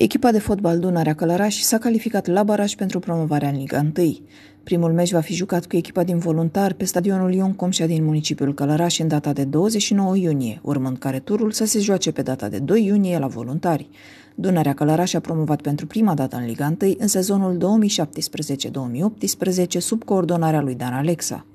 Echipa de fotbal Dunărea Călăraș s-a calificat la baraj pentru promovarea în Liga 1. Primul meci va fi jucat cu echipa din voluntar pe stadionul Ion Comșa din municipiul Călăraș în data de 29 iunie, urmând care turul să se joace pe data de 2 iunie la voluntari. Dunărea Călăraș a promovat pentru prima dată în Liga 1 în sezonul 2017-2018 sub coordonarea lui Dan Alexa.